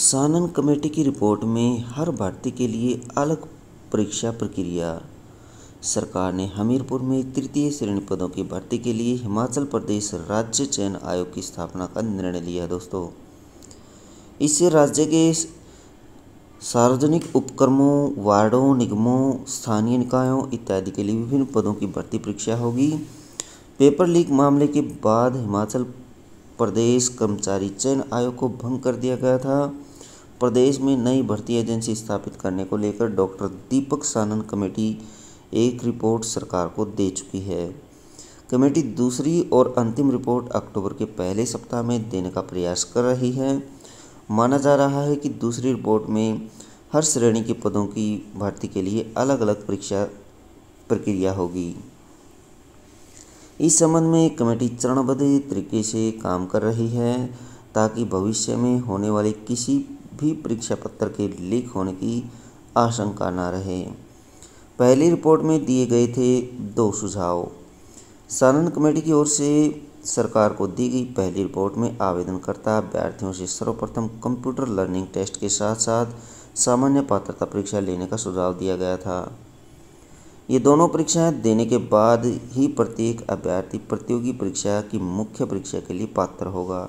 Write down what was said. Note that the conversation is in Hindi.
सानन कमेटी की रिपोर्ट में हर भर्ती के लिए अलग परीक्षा प्रक्रिया सरकार ने हमीरपुर में तृतीय श्रेणी पदों की भर्ती के लिए हिमाचल प्रदेश राज्य चयन आयोग की स्थापना का निर्णय लिया दोस्तों इससे राज्य के सार्वजनिक उपक्रमों वार्डों निगमों स्थानीय निकायों इत्यादि के लिए विभिन्न पदों की भर्ती परीक्षा होगी पेपर लीक मामले के बाद हिमाचल प्रदेश कर्मचारी चयन आयोग को भंग कर दिया गया था प्रदेश में नई भर्ती एजेंसी स्थापित करने को लेकर डॉक्टर दीपक सानन कमेटी एक रिपोर्ट सरकार को दे चुकी है कमेटी दूसरी और अंतिम रिपोर्ट अक्टूबर के पहले सप्ताह में देने का प्रयास कर रही है माना जा रहा है कि दूसरी रिपोर्ट में हर श्रेणी के पदों की भर्ती के लिए अलग अलग परीक्षा प्रक्रिया होगी इस संबंध में कमेटी चरणबद्ध तरीके से काम कर रही है ताकि भविष्य में होने वाली किसी भी परीक्षा पत्र के लीक होने की आशंका ना रहे पहली रिपोर्ट में दिए गए थे दो सुझाव सारण कमेटी की ओर से सरकार को दी गई पहली रिपोर्ट में आवेदनकर्ता अभ्यर्थियों से सर्वप्रथम कंप्यूटर लर्निंग टेस्ट के साथ साथ सामान्य पात्रता परीक्षा लेने का सुझाव दिया गया था ये दोनों परीक्षाएं देने के बाद ही प्रत्येक अभ्यर्थी प्रतियोगी परीक्षा की मुख्य परीक्षा के लिए पात्र होगा